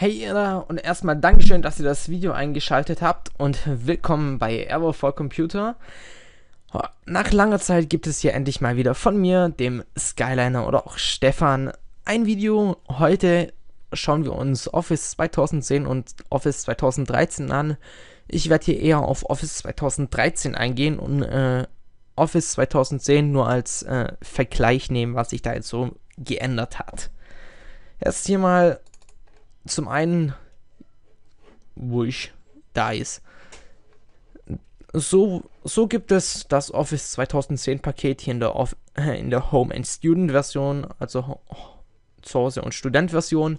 Hey ihr da und erstmal Dankeschön, dass ihr das Video eingeschaltet habt und willkommen bei Error for Computer. Oh, nach langer Zeit gibt es hier endlich mal wieder von mir, dem Skyliner oder auch Stefan, ein Video. Heute schauen wir uns Office 2010 und Office 2013 an. Ich werde hier eher auf Office 2013 eingehen und äh, Office 2010 nur als äh, Vergleich nehmen, was sich da jetzt so geändert hat. Erst hier mal zum einen ruhig da ist. So, so gibt es das Office 2010 Paket hier in der, Off in der Home and Student Version, also oh, zu Hause und Student Version.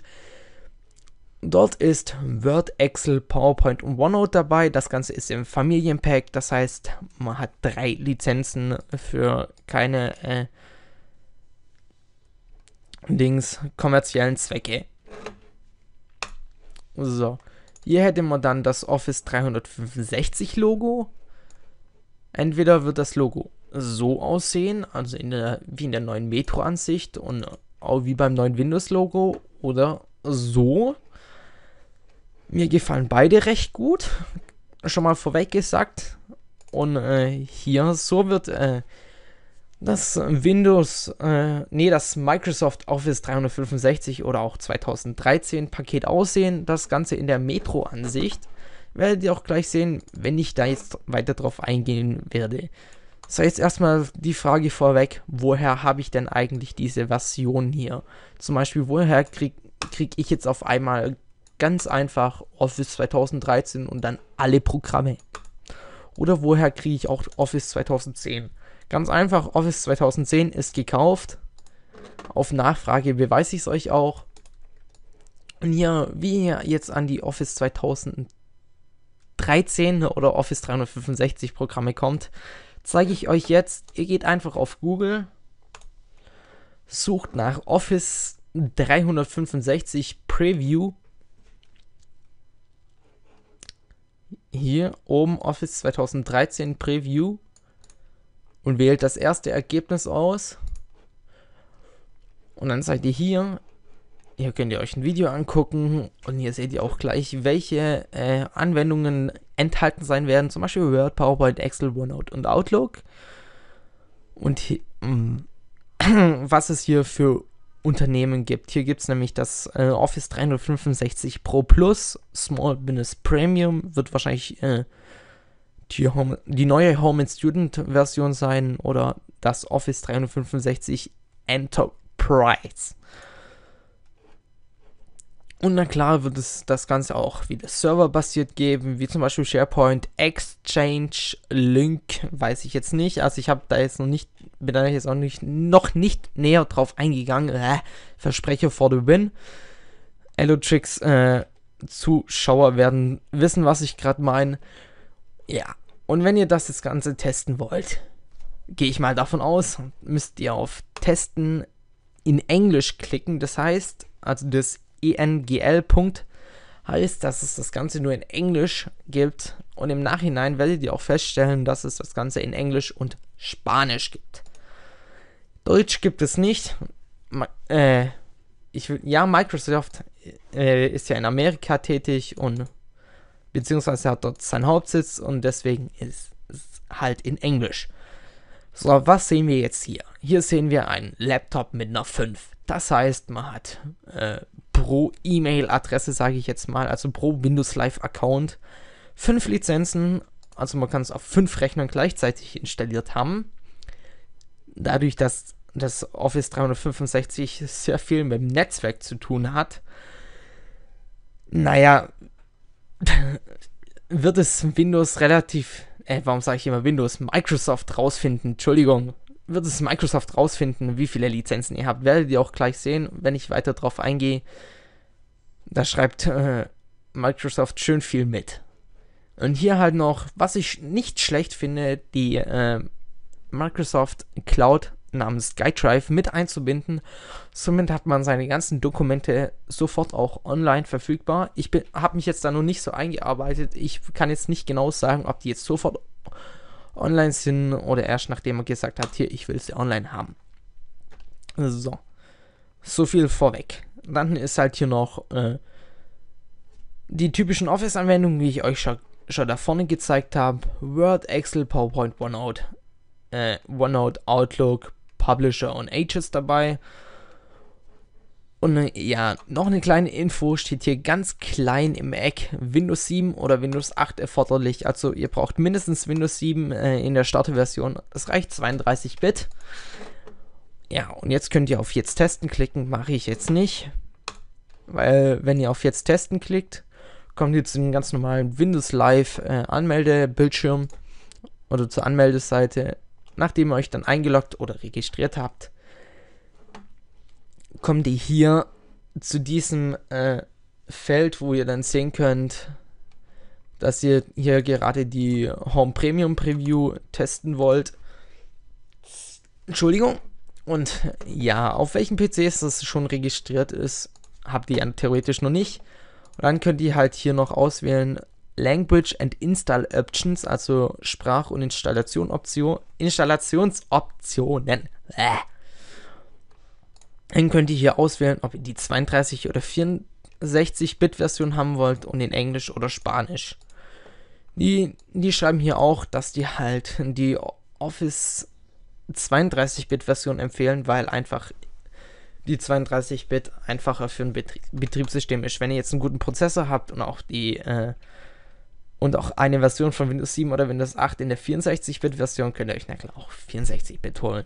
Dort ist Word, Excel, PowerPoint und OneNote dabei. Das Ganze ist im Familienpack, das heißt, man hat drei Lizenzen für keine äh, Dings kommerziellen Zwecke. So. Hier hätte man dann das Office 365 Logo. Entweder wird das Logo so aussehen, also in der, wie in der neuen Metro-Ansicht und auch wie beim neuen Windows-Logo oder so. Mir gefallen beide recht gut. Schon mal vorweg gesagt. Und äh, hier so wird äh, dass äh, Windows, äh, nee, das Microsoft Office 365 oder auch 2013 Paket aussehen. Das Ganze in der Metro-Ansicht. Werdet ihr auch gleich sehen, wenn ich da jetzt weiter drauf eingehen werde. So, jetzt erstmal die Frage vorweg, woher habe ich denn eigentlich diese Version hier? Zum Beispiel, woher kriege krieg ich jetzt auf einmal ganz einfach Office 2013 und dann alle Programme? Oder woher kriege ich auch Office 2010? Ganz einfach, Office 2010 ist gekauft. Auf Nachfrage beweise ich es euch auch. Und hier, wie ihr jetzt an die Office 2013 oder Office 365 Programme kommt, zeige ich euch jetzt. Ihr geht einfach auf Google, sucht nach Office 365 Preview. Hier oben Office 2013 Preview und wählt das erste Ergebnis aus. Und dann seid ihr hier. Hier könnt ihr euch ein Video angucken und hier seht ihr auch gleich, welche äh, Anwendungen enthalten sein werden. Zum Beispiel Word, PowerPoint, Excel, OneNote und Outlook. Und hier, mm, was es hier für Unternehmen gibt. Hier gibt es nämlich das äh, Office 365 Pro Plus, Small Business Premium, wird wahrscheinlich äh, die, Home, die neue Home and Student Version sein oder das Office 365 Enterprise. Und na klar wird es das Ganze auch wieder serverbasiert geben, wie zum Beispiel SharePoint, Exchange, Link, weiß ich jetzt nicht. Also ich habe da jetzt noch nicht, bin da jetzt auch nicht, noch nicht näher drauf eingegangen. Äh, Verspreche for the win. Elotrix äh, Zuschauer werden wissen, was ich gerade meine. Ja, und wenn ihr das, das Ganze testen wollt, gehe ich mal davon aus, müsst ihr auf Testen in Englisch klicken. Das heißt, also das engl-Punkt heißt, dass es das Ganze nur in Englisch gibt. Und im Nachhinein werdet ihr auch feststellen, dass es das Ganze in Englisch und Spanisch gibt. Deutsch gibt es nicht. Äh, ich, ja, Microsoft äh, ist ja in Amerika tätig und beziehungsweise hat dort seinen Hauptsitz und deswegen ist es halt in Englisch. So, was sehen wir jetzt hier? Hier sehen wir einen Laptop mit einer 5. Das heißt, man hat äh, pro E-Mail-Adresse, sage ich jetzt mal, also pro Windows Live-Account, 5 Lizenzen. Also man kann es auf 5 Rechnern gleichzeitig installiert haben. Dadurch, dass das Office 365 sehr viel mit dem Netzwerk zu tun hat, naja, wird es Windows relativ, äh, warum sage ich immer Windows, Microsoft rausfinden, Entschuldigung, wird es Microsoft rausfinden, wie viele Lizenzen ihr habt. Werdet ihr auch gleich sehen, wenn ich weiter drauf eingehe. Da schreibt äh, Microsoft schön viel mit. Und hier halt noch, was ich nicht schlecht finde, die äh, Microsoft Cloud namens SkyDrive mit einzubinden. Somit hat man seine ganzen Dokumente sofort auch online verfügbar. Ich habe mich jetzt da noch nicht so eingearbeitet. Ich kann jetzt nicht genau sagen, ob die jetzt sofort online sind oder erst nachdem er gesagt hat, hier, ich will sie online haben. So. So viel vorweg. Dann ist halt hier noch äh, die typischen Office-Anwendungen, wie ich euch schon, schon da vorne gezeigt habe. Word, Excel, PowerPoint, OneNote. Äh, OneNote, Outlook, Publisher und Ages dabei. Und äh, ja, noch eine kleine Info steht hier ganz klein im Eck. Windows 7 oder Windows 8 erforderlich. Also ihr braucht mindestens Windows 7 äh, in der Startversion. Es reicht 32 Bit. Ja, und jetzt könnt ihr auf jetzt testen klicken. Mache ich jetzt nicht. Weil wenn ihr auf jetzt testen klickt, kommt ihr zu dem ganz normalen Windows Live äh, Anmeldebildschirm oder zur Anmeldeseite Nachdem ihr euch dann eingeloggt oder registriert habt, kommt ihr hier zu diesem äh, Feld, wo ihr dann sehen könnt, dass ihr hier gerade die Home Premium Preview testen wollt. Entschuldigung. Und ja, auf welchen PCs das schon registriert ist, habt ihr ja theoretisch noch nicht. Und dann könnt ihr halt hier noch auswählen, Language and Install Options, also Sprach- und Installation-Option, Installationsoptionen. Äh. Dann könnt ihr hier auswählen, ob ihr die 32 oder 64-Bit-Version haben wollt und in Englisch oder Spanisch. Die, die schreiben hier auch, dass die halt die Office 32-Bit-Version empfehlen, weil einfach die 32-Bit einfacher für ein Betrie Betriebssystem ist. Wenn ihr jetzt einen guten Prozessor habt und auch die äh, und auch eine Version von Windows 7 oder Windows 8 in der 64-Bit-Version könnt ihr euch, na auch 64-Bit holen.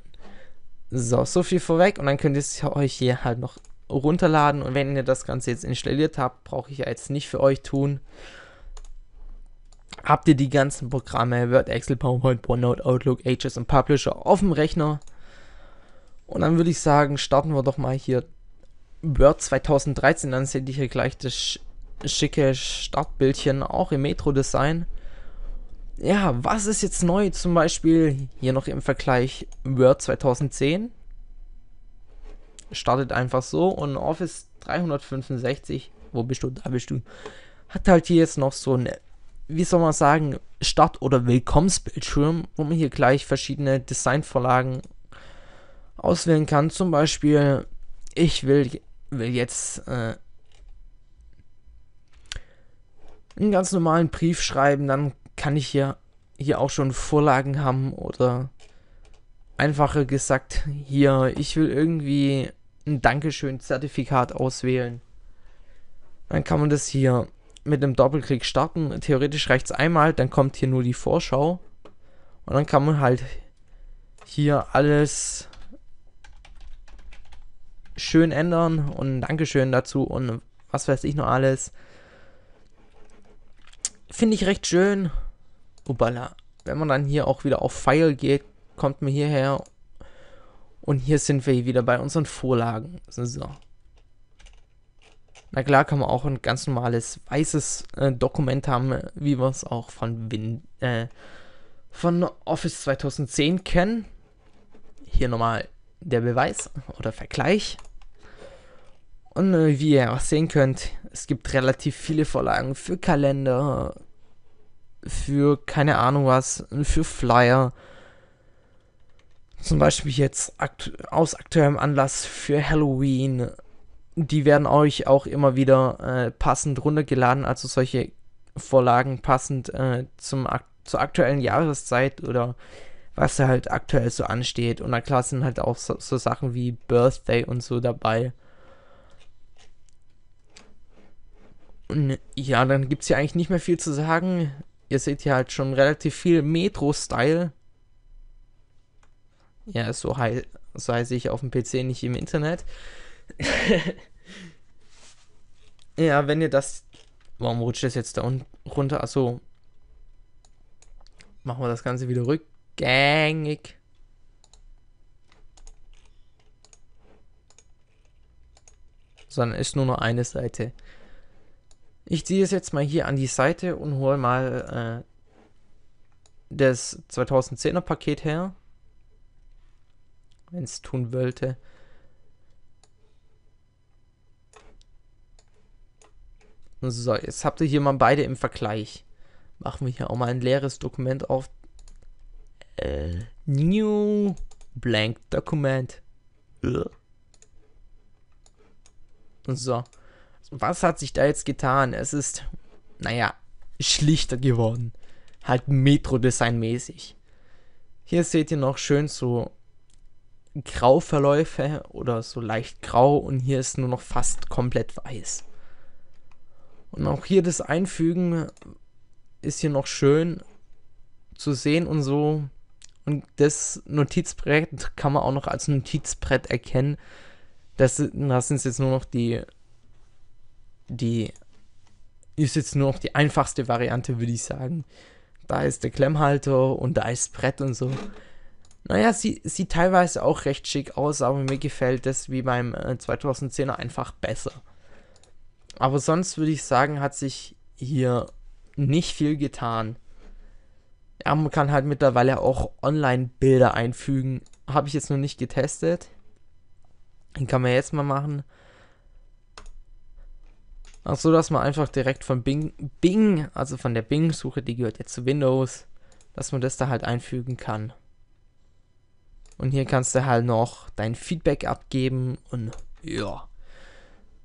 So, so viel vorweg und dann könnt ihr es euch hier halt noch runterladen und wenn ihr das Ganze jetzt installiert habt, brauche ich ja jetzt nicht für euch tun. Habt ihr die ganzen Programme Word, Excel, PowerPoint, OneNote, Outlook, Ages und Publisher auf dem Rechner? Und dann würde ich sagen, starten wir doch mal hier Word 2013, dann seht ihr hier gleich das schicke Stadtbildchen, auch im Metro-Design. Ja, was ist jetzt neu zum Beispiel hier noch im Vergleich Word 2010? Startet einfach so und Office 365, wo bist du, da bist du, hat halt hier jetzt noch so ein, wie soll man sagen, Start- oder Willkommensbildschirm, wo man hier gleich verschiedene Designvorlagen auswählen kann. Zum Beispiel, ich will, will jetzt äh, einen ganz normalen Brief schreiben, dann kann ich hier, hier auch schon Vorlagen haben oder einfacher gesagt, hier, ich will irgendwie ein Dankeschön-Zertifikat auswählen. Dann kann man das hier mit einem Doppelklick starten. Theoretisch reicht es einmal, dann kommt hier nur die Vorschau. Und dann kann man halt hier alles schön ändern und Dankeschön dazu und was weiß ich noch alles. Finde ich recht schön. Ubala. Wenn man dann hier auch wieder auf File geht, kommt man hierher. Und hier sind wir wieder bei unseren Vorlagen. So. Na klar kann man auch ein ganz normales weißes äh, Dokument haben, wie wir es auch von, Win äh, von Office 2010 kennen. Hier nochmal der Beweis oder Vergleich. Und äh, wie ihr auch sehen könnt, es gibt relativ viele Vorlagen für Kalender, für keine Ahnung was, für Flyer. Zum Beispiel jetzt akt aus aktuellem Anlass für Halloween. Die werden euch auch immer wieder äh, passend runtergeladen, also solche Vorlagen passend äh, zum, ak zur aktuellen Jahreszeit oder was da halt aktuell so ansteht. Und na klar sind halt auch so, so Sachen wie Birthday und so dabei. Und ja, dann gibt es ja eigentlich nicht mehr viel zu sagen ihr seht hier halt schon relativ viel Metro-Style. Ja, so, hei so heiße ich auf dem PC, nicht im Internet. ja, wenn ihr das... Warum rutscht das jetzt da runter? Achso. Machen wir das Ganze wieder rückgängig. Sondern ist nur noch eine Seite. Ich ziehe es jetzt mal hier an die Seite und hole mal äh, das 2010er Paket her. Wenn es tun wollte. So, jetzt habt ihr hier mal beide im Vergleich. Machen wir hier auch mal ein leeres Dokument auf. Äh, new Blank Dokument. So was hat sich da jetzt getan? Es ist, naja, schlichter geworden. Halt Metro-Design-mäßig. Hier seht ihr noch schön so Grauverläufe oder so leicht grau und hier ist nur noch fast komplett weiß. Und auch hier das Einfügen ist hier noch schön zu sehen und so. Und das Notizbrett kann man auch noch als Notizbrett erkennen. Das, das sind jetzt nur noch die die ist jetzt nur noch die einfachste Variante, würde ich sagen. Da ist der Klemmhalter und da ist Brett und so. Naja, sie, sieht teilweise auch recht schick aus, aber mir gefällt das wie beim 2010er äh, einfach besser. Aber sonst würde ich sagen, hat sich hier nicht viel getan. Ja, man kann halt mittlerweile auch Online-Bilder einfügen. Habe ich jetzt noch nicht getestet. Den kann man jetzt mal machen. Ach so, dass man einfach direkt von Bing, Bing, also von der Bing-Suche, die gehört jetzt zu Windows, dass man das da halt einfügen kann. Und hier kannst du halt noch dein Feedback abgeben und ja.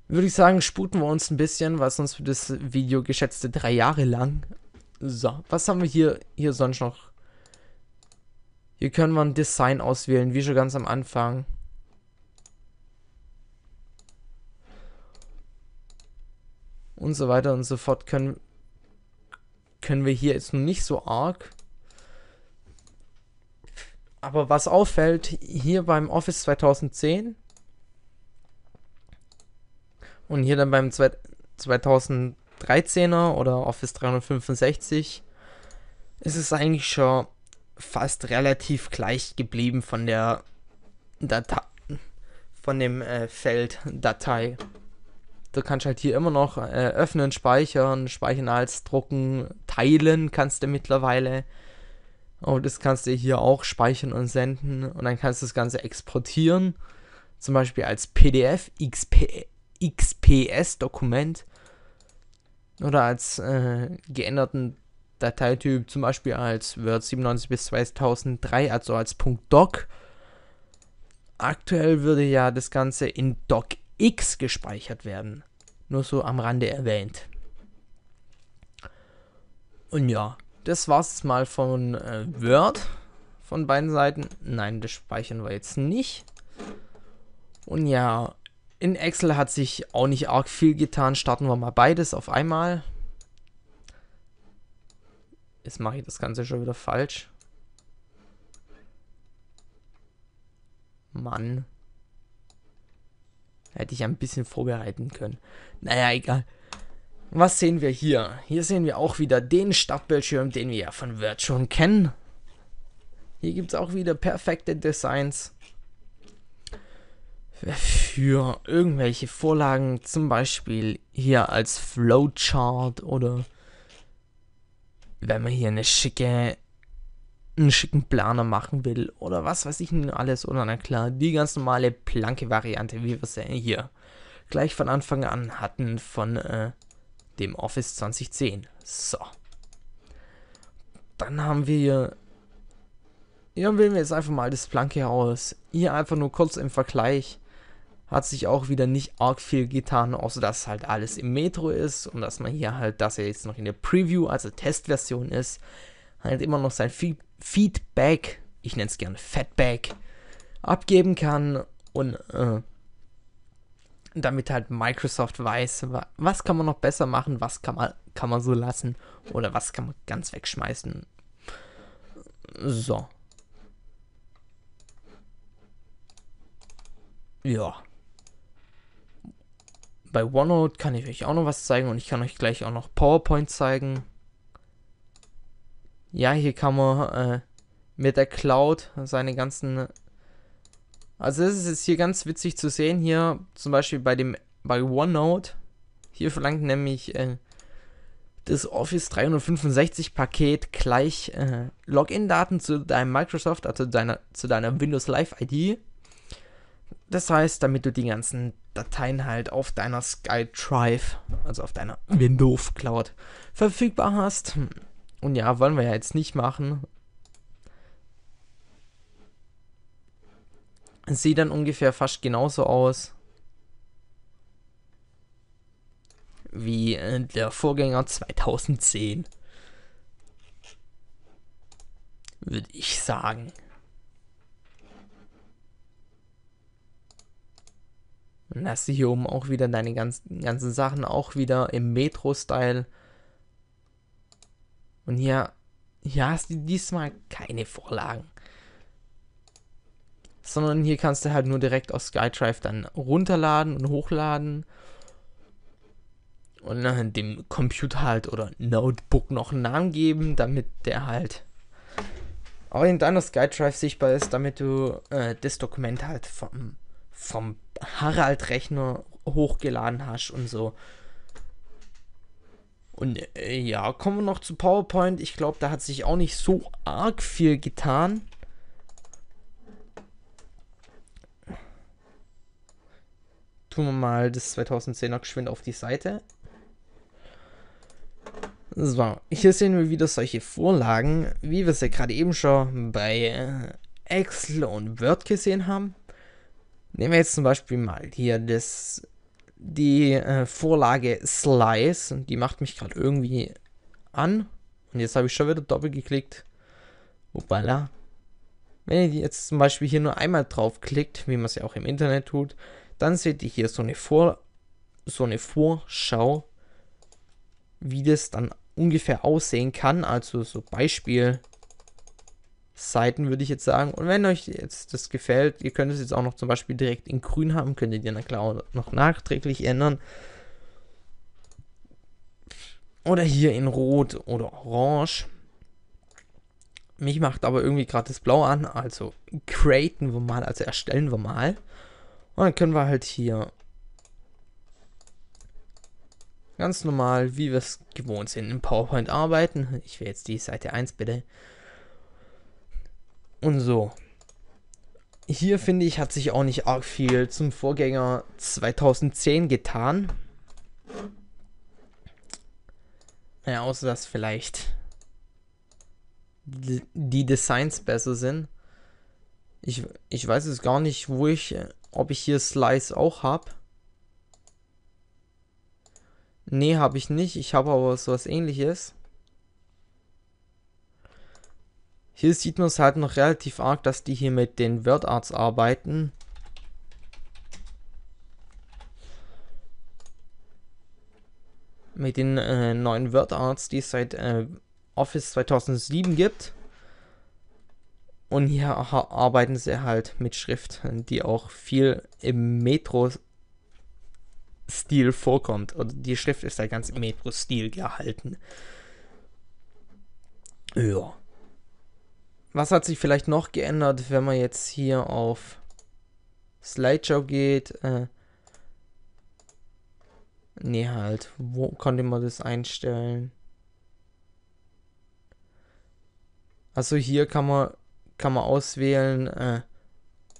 Würde ich sagen, sputen wir uns ein bisschen, weil sonst wird das Video geschätzte drei Jahre lang. So, was haben wir hier, hier sonst noch? Hier können wir ein Design auswählen, wie schon ganz am Anfang. und so weiter und so fort können, können wir hier jetzt nicht so arg. Aber was auffällt, hier beim Office 2010 und hier dann beim 2013er oder Office 365 ist es eigentlich schon fast relativ gleich geblieben von der Datei, von dem äh, Feld Datei. Du kannst halt hier immer noch äh, öffnen, speichern, speichern als drucken, teilen kannst du mittlerweile. Und das kannst du hier auch speichern und senden. Und dann kannst du das Ganze exportieren. Zum Beispiel als PDF, XP, XPS-Dokument. Oder als äh, geänderten Dateityp, zum Beispiel als Word 97 bis 2003, also als .doc. Aktuell würde ja das Ganze in Doc X gespeichert werden. Nur so am Rande erwähnt. Und ja, das war es mal von äh, Word von beiden Seiten. Nein, das speichern wir jetzt nicht. Und ja, in Excel hat sich auch nicht arg viel getan. Starten wir mal beides auf einmal. Jetzt mache ich das Ganze schon wieder falsch. Mann. Hätte ich ein bisschen vorbereiten können. Naja, egal. Was sehen wir hier? Hier sehen wir auch wieder den Startbildschirm, den wir ja von Word schon kennen. Hier gibt es auch wieder perfekte Designs für irgendwelche Vorlagen, zum Beispiel hier als Flowchart oder wenn man hier eine schicke einen schicken Planer machen will oder was weiß ich nun alles oder na klar, die ganz normale planke Variante, wie wir sie hier gleich von Anfang an hatten von äh, dem Office 2010. So. Dann haben wir hier, ja, wählen wir jetzt einfach mal das Planke aus. Hier einfach nur kurz im Vergleich hat sich auch wieder nicht arg viel getan, außer dass halt alles im Metro ist und dass man hier halt, dass er jetzt noch in der Preview, also Testversion ist, halt immer noch sein Feedback Feedback, ich nenne es gerne Fatback, abgeben kann und äh, damit halt Microsoft weiß, was kann man noch besser machen, was kann man, kann man so lassen oder was kann man ganz wegschmeißen. So. Ja. Bei OneNote kann ich euch auch noch was zeigen und ich kann euch gleich auch noch PowerPoint zeigen. Ja, hier kann man äh, mit der Cloud seine ganzen... Also es ist jetzt hier ganz witzig zu sehen, hier zum Beispiel bei dem bei OneNote, hier verlangt nämlich äh, das Office 365 Paket gleich äh, Login-Daten zu deinem Microsoft, also deiner, zu deiner Windows Live ID. Das heißt, damit du die ganzen Dateien halt auf deiner SkyDrive, also auf deiner Windows Cloud, verfügbar hast. Und ja, wollen wir ja jetzt nicht machen. Sieht dann ungefähr fast genauso aus wie äh, der Vorgänger 2010. Würde ich sagen. Dann hast du hier oben auch wieder deine ganzen, ganzen Sachen, auch wieder im Metro-Style. Und hier, hier hast du diesmal keine Vorlagen. Sondern hier kannst du halt nur direkt aus SkyDrive dann runterladen und hochladen. Und dann dem Computer halt oder Notebook noch einen Namen geben, damit der halt auch in deiner SkyDrive sichtbar ist, damit du äh, das Dokument halt vom, vom Harald-Rechner hochgeladen hast und so. Und äh, ja, kommen wir noch zu PowerPoint. Ich glaube, da hat sich auch nicht so arg viel getan. Tun wir mal das 2010er geschwind auf die Seite. So, hier sehen wir wieder solche Vorlagen, wie wir sie gerade eben schon bei äh, Excel und Word gesehen haben. Nehmen wir jetzt zum Beispiel mal hier das die äh, Vorlage Slice und die macht mich gerade irgendwie an. Und jetzt habe ich schon wieder doppelt geklickt. Upala. Wenn ihr jetzt zum Beispiel hier nur einmal draufklickt, wie man es ja auch im Internet tut, dann seht ihr hier so eine, Vor so eine Vorschau, wie das dann ungefähr aussehen kann. Also so Beispiel Seiten, würde ich jetzt sagen. Und wenn euch jetzt das gefällt, ihr könnt es jetzt auch noch zum Beispiel direkt in grün haben, könnt ihr dann klar noch nachträglich ändern. Oder hier in rot oder orange. Mich macht aber irgendwie gerade das Blau an, also createn wir mal, also erstellen wir mal. Und dann können wir halt hier ganz normal, wie wir es gewohnt sind, in PowerPoint arbeiten. Ich will jetzt die Seite 1 bitte und so. Hier finde ich, hat sich auch nicht arg viel zum Vorgänger 2010 getan. Naja, außer dass vielleicht die Designs besser sind. Ich, ich weiß es gar nicht, wo ich, ob ich hier Slice auch habe. Nee, habe ich nicht. Ich habe aber sowas ähnliches. Hier sieht man es halt noch relativ arg, dass die hier mit den WordArts arbeiten. Mit den äh, neuen WordArts, die es seit äh, Office 2007 gibt. Und hier arbeiten sie halt mit Schrift, die auch viel im Metro-Stil vorkommt. Und die Schrift ist da ganz im Metro-Stil gehalten. Ja. Was hat sich vielleicht noch geändert, wenn man jetzt hier auf Slideshow geht? Äh, ne, halt. Wo konnte man das einstellen? Also hier kann man, kann man auswählen, äh,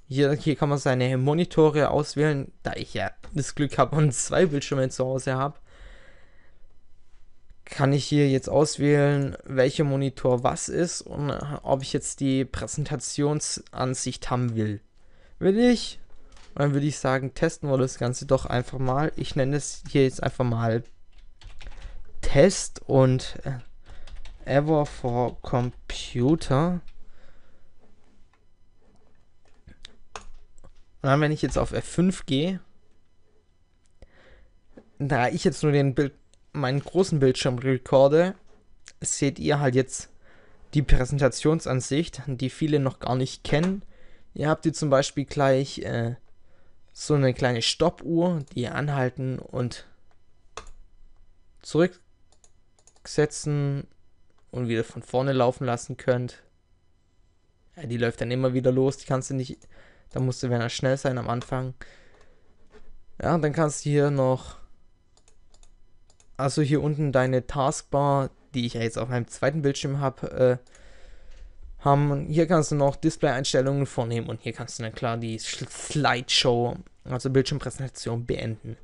hier, hier kann man seine Monitore auswählen, da ich ja das Glück habe und zwei Bildschirme zu Hause habe kann ich hier jetzt auswählen, welcher Monitor was ist und äh, ob ich jetzt die Präsentationsansicht haben will. Will ich? Dann würde ich sagen, testen wir das Ganze doch einfach mal. Ich nenne es hier jetzt einfach mal Test und Ever äh, for Computer. Und dann, wenn ich jetzt auf F5 gehe, da ich jetzt nur den Bild meinen großen Bildschirm recorde, seht ihr halt jetzt die Präsentationsansicht, die viele noch gar nicht kennen. Ihr habt hier zum Beispiel gleich äh, so eine kleine Stoppuhr, die ihr anhalten und zurücksetzen und wieder von vorne laufen lassen könnt. Ja, die läuft dann immer wieder los, die kannst du nicht, da musst du wenn schnell sein am Anfang. Ja, dann kannst du hier noch also hier unten deine Taskbar, die ich ja jetzt auf meinem zweiten Bildschirm habe, äh, haben. Hier kannst du noch Display-Einstellungen vornehmen und hier kannst du dann klar die Slideshow, also Bildschirmpräsentation, beenden.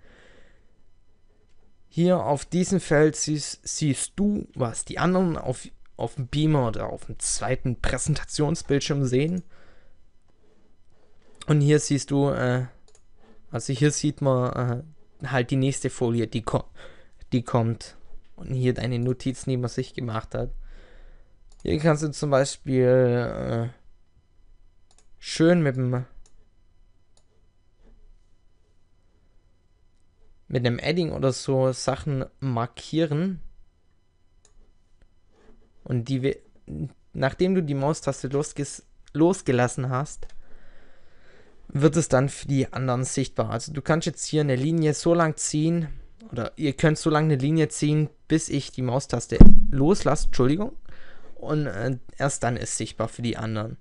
Hier auf diesem Feld siehst, siehst du, was die anderen auf, auf dem Beamer oder auf dem zweiten Präsentationsbildschirm sehen. Und hier siehst du, äh, also hier sieht man äh, halt die nächste Folie, die kommt die kommt und hier deine Notizen, die man sich gemacht hat. Hier kannst du zum Beispiel äh, schön mit dem mit einem Adding oder so Sachen markieren. Und die, nachdem du die Maustaste losgelassen hast, wird es dann für die anderen sichtbar. Also du kannst jetzt hier eine Linie so lang ziehen, oder ihr könnt so lange eine Linie ziehen, bis ich die Maustaste loslasse, Entschuldigung, und äh, erst dann ist sichtbar für die anderen.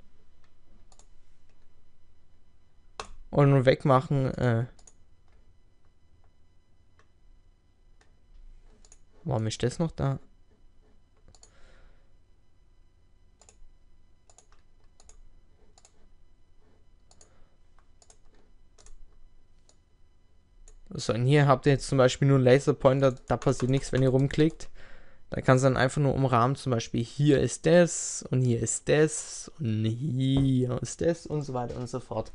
Und wegmachen, äh. Warum ist das noch da? So, und hier habt ihr jetzt zum Beispiel nur einen Laserpointer, da passiert nichts, wenn ihr rumklickt. Da kann es dann einfach nur umrahmen, zum Beispiel hier ist das und hier ist das und hier ist das und so weiter und so fort.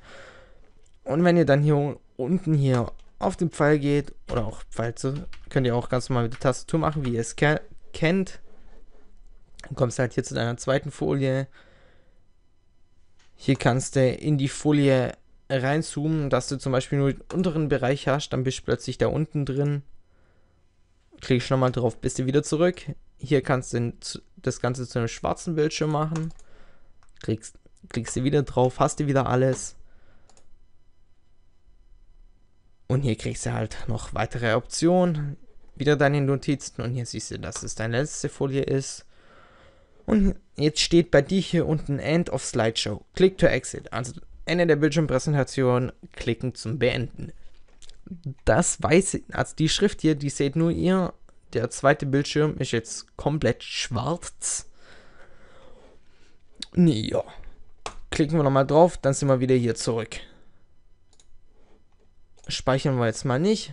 Und wenn ihr dann hier unten hier auf den Pfeil geht oder auch Pfeil zu, könnt ihr auch ganz normal mit der Tastatur machen, wie ihr es ke kennt. Dann kommst du halt hier zu deiner zweiten Folie. Hier kannst du in die Folie reinzoomen, dass du zum Beispiel nur den unteren Bereich hast, dann bist du plötzlich da unten drin. Klickst nochmal drauf, bist du wieder zurück. Hier kannst du das Ganze zu einem schwarzen Bildschirm machen. Klickst, klickst du wieder drauf, hast du wieder alles. Und hier kriegst du halt noch weitere Optionen. Wieder deine Notizen und hier siehst du, dass es deine letzte Folie ist. Und jetzt steht bei dir hier unten End of Slideshow. Click to Exit. Also Ende der Bildschirmpräsentation klicken zum Beenden. Das weiß, also die Schrift hier, die seht nur ihr. Der zweite Bildschirm ist jetzt komplett schwarz. Ja. Klicken wir nochmal drauf, dann sind wir wieder hier zurück. Speichern wir jetzt mal nicht.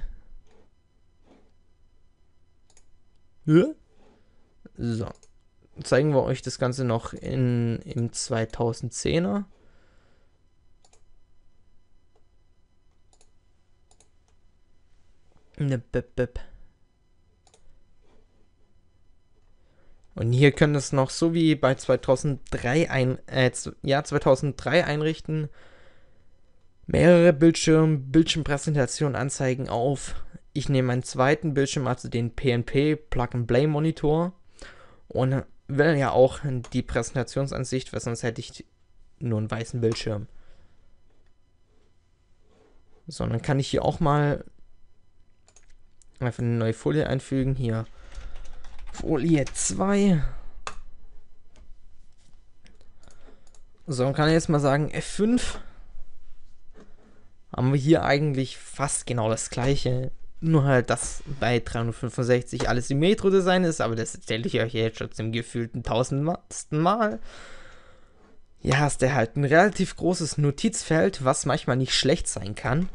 So. Zeigen wir euch das Ganze noch in, im 2010er. Ne, bip, bip. Und hier können es noch so wie bei 2003 ein, äh, ja, 2003 einrichten. Mehrere Bildschirm, Bildschirmpräsentation anzeigen auf. Ich nehme meinen zweiten Bildschirm, also den PNP Plug and Play Monitor und will ja auch die Präsentationsansicht, weil sonst hätte ich nur einen weißen Bildschirm. Sondern kann ich hier auch mal Einfach eine neue Folie einfügen. Hier. Folie 2. So, dann kann ich jetzt mal sagen, F5 haben wir hier eigentlich fast genau das gleiche. Nur halt, dass bei 365 alles im metro design ist, aber das erzähle ich euch jetzt schon zum gefühlten tausendsten Mal. Hier hast du halt ein relativ großes Notizfeld, was manchmal nicht schlecht sein kann.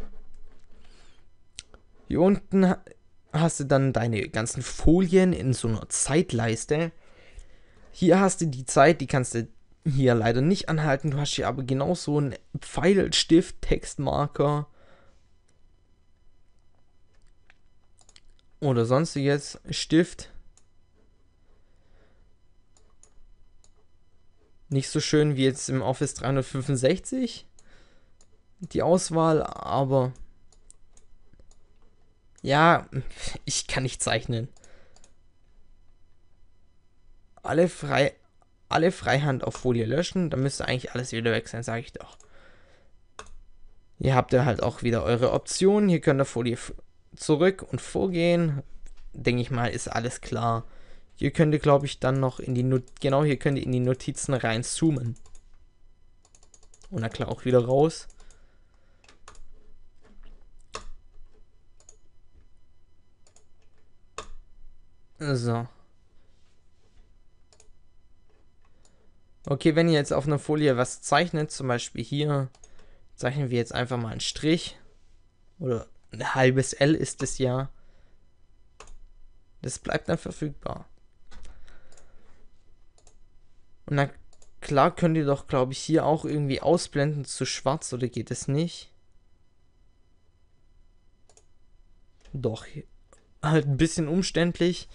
Hier unten hast du dann deine ganzen Folien in so einer Zeitleiste. Hier hast du die Zeit, die kannst du hier leider nicht anhalten. Du hast hier aber genauso einen Pfeil, Stift, Textmarker oder sonstiges Stift. Nicht so schön wie jetzt im Office 365 die Auswahl, aber ja, ich kann nicht zeichnen. Alle, frei, alle Freihand auf Folie löschen, dann müsste eigentlich alles wieder weg sein, sage ich doch. Hier habt ihr halt auch wieder eure Optionen. Hier könnt ihr Folie zurück und vorgehen. Denke ich mal, ist alles klar. Hier könnt ihr, glaube ich, dann noch in die Not genau hier könnt ihr in die Notizen reinzoomen. Und dann klar auch wieder raus. So. Okay, wenn ihr jetzt auf einer Folie was zeichnet, zum Beispiel hier, zeichnen wir jetzt einfach mal einen Strich. Oder ein halbes L ist es ja. Das bleibt dann verfügbar. Und dann, klar, könnt ihr doch, glaube ich, hier auch irgendwie ausblenden zu schwarz, oder geht es nicht? Doch, Halt ein bisschen umständlich.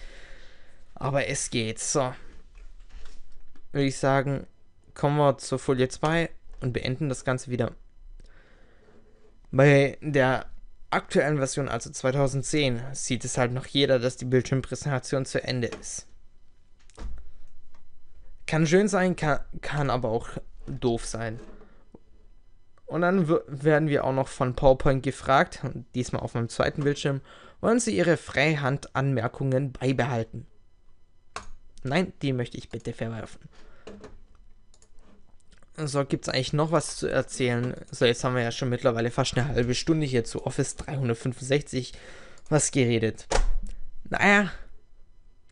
Aber es geht. So. Würde ich sagen, kommen wir zur Folie 2 und beenden das Ganze wieder. Bei der aktuellen Version, also 2010, sieht es halt noch jeder, dass die Bildschirmpräsentation zu Ende ist. Kann schön sein, kann, kann aber auch doof sein. Und dann werden wir auch noch von PowerPoint gefragt, diesmal auf meinem zweiten Bildschirm, wollen Sie Ihre Freihandanmerkungen beibehalten? Nein, die möchte ich bitte verwerfen. So, gibt es eigentlich noch was zu erzählen? So, jetzt haben wir ja schon mittlerweile fast eine halbe Stunde hier zu Office 365 was geredet. Naja,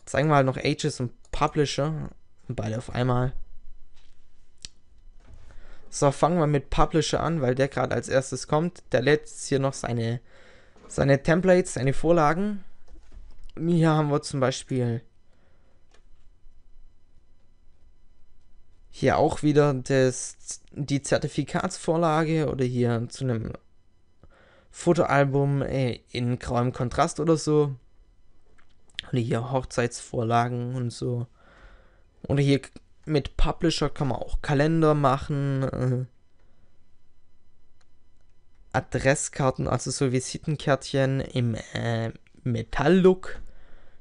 zeigen wir halt noch Ages und Publisher. Beide auf einmal. So, fangen wir mit Publisher an, weil der gerade als erstes kommt. Der lädt hier noch seine, seine Templates, seine Vorlagen. Hier haben wir zum Beispiel hier auch wieder das, die Zertifikatsvorlage oder hier zu einem Fotoalbum äh, in grauem Kontrast oder so. Oder hier Hochzeitsvorlagen und so. Oder hier mit Publisher kann man auch Kalender machen, äh, Adresskarten, also so Visitenkärtchen im äh, Metalllook.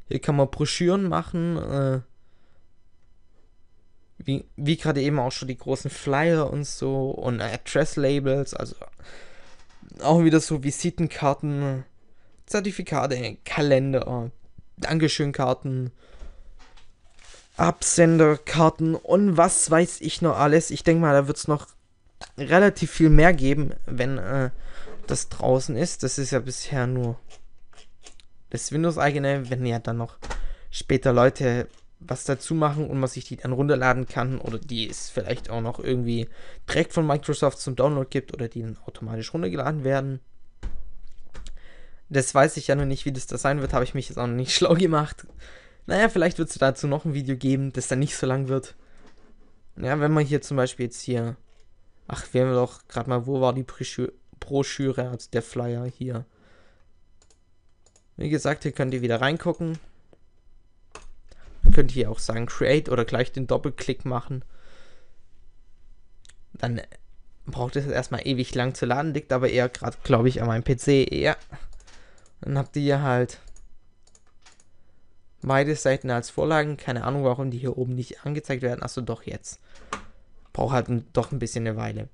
Hier kann man Broschüren machen. Äh, wie, wie gerade eben auch schon die großen Flyer und so und Address-Labels, äh, also auch wieder so Visitenkarten, Zertifikate, Kalender, Dankeschönkarten, Absenderkarten und was weiß ich noch alles. Ich denke mal, da wird es noch relativ viel mehr geben, wenn äh, das draußen ist. Das ist ja bisher nur das Windows-eigene. Wenn ja dann noch später Leute was dazu machen und man sich die dann runterladen kann oder die es vielleicht auch noch irgendwie direkt von Microsoft zum Download gibt oder die dann automatisch runtergeladen werden. Das weiß ich ja noch nicht, wie das da sein wird, habe ich mich jetzt auch noch nicht schlau gemacht. Naja, vielleicht wird es dazu noch ein Video geben, das dann nicht so lang wird. Ja, wenn man hier zum Beispiel jetzt hier. Ach, wir haben doch gerade mal, wo war die Broschüre, also der Flyer hier. Wie gesagt, hier könnt ihr wieder reingucken. Dann könnt ihr hier auch sagen Create oder gleich den Doppelklick machen. Dann braucht es erstmal ewig lang zu laden, liegt aber eher gerade, glaube ich, an meinem PC. Ja. Dann habt ihr hier halt Beide Seiten als Vorlagen. Keine Ahnung, warum die hier oben nicht angezeigt werden. Achso, doch jetzt. Braucht halt doch ein bisschen eine Weile.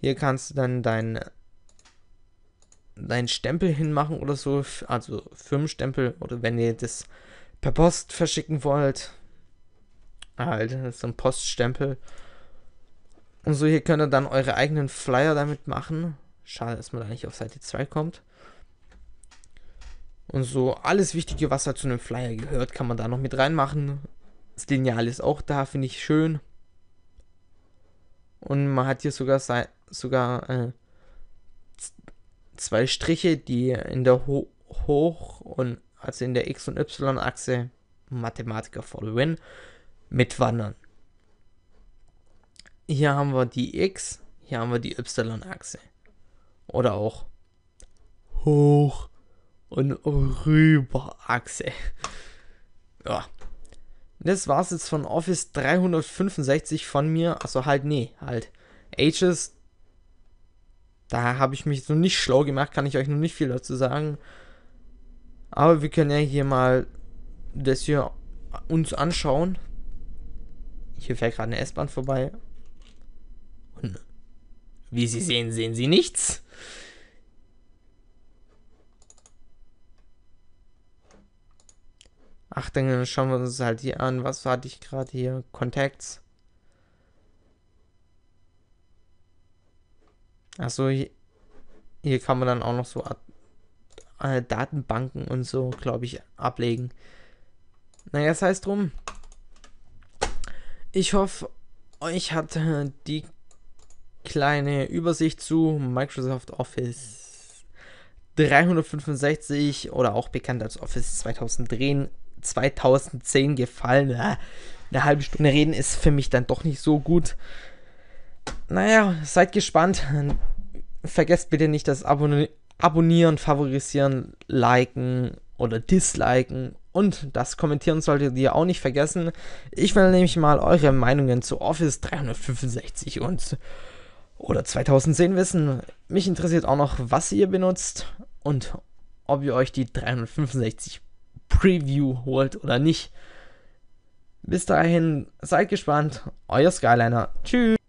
Hier kannst du dann deinen dein Stempel hinmachen oder so. Also Firmenstempel oder wenn ihr das per Post verschicken wollt. Halt, ah, so ein Poststempel. Und so hier könnt ihr dann eure eigenen Flyer damit machen. Schade, dass man da nicht auf Seite 2 kommt und so. Alles Wichtige, was halt zu einem Flyer gehört, kann man da noch mit reinmachen. Das Lineal ist auch da, finde ich schön. Und man hat hier sogar, sogar äh, zwei Striche, die in der Ho Hoch- und also in der X- und Y-Achse Mathematiker for the win mitwandern. Hier haben wir die X, hier haben wir die Y-Achse. Oder auch Hoch- und Rüberachse. Ja. Das war's jetzt von Office 365 von mir. Also halt, nee, halt. Ages, da habe ich mich noch nicht schlau gemacht, kann ich euch noch nicht viel dazu sagen. Aber wir können ja hier mal das hier uns anschauen. Hier fährt gerade eine S-Bahn vorbei. Und wie Sie sehen, sehen Sie nichts. Ach, dann schauen wir uns halt hier an. Was hatte ich gerade hier? Contacts. Achso, hier, hier kann man dann auch noch so äh, Datenbanken und so, glaube ich, ablegen. Naja, das heißt drum. Ich hoffe, euch hat äh, die kleine Übersicht zu Microsoft Office 365 oder auch bekannt als Office 2010 2010 gefallen. Äh, eine halbe Stunde reden ist für mich dann doch nicht so gut. Naja, seid gespannt. Vergesst bitte nicht das Abon Abonnieren, Favorisieren, Liken oder Disliken und das Kommentieren solltet ihr auch nicht vergessen. Ich will nämlich mal eure Meinungen zu Office 365 und oder 2010 wissen. Mich interessiert auch noch, was ihr benutzt und ob ihr euch die 365 Preview holt oder nicht. Bis dahin, seid gespannt, euer Skyliner. Tschüss.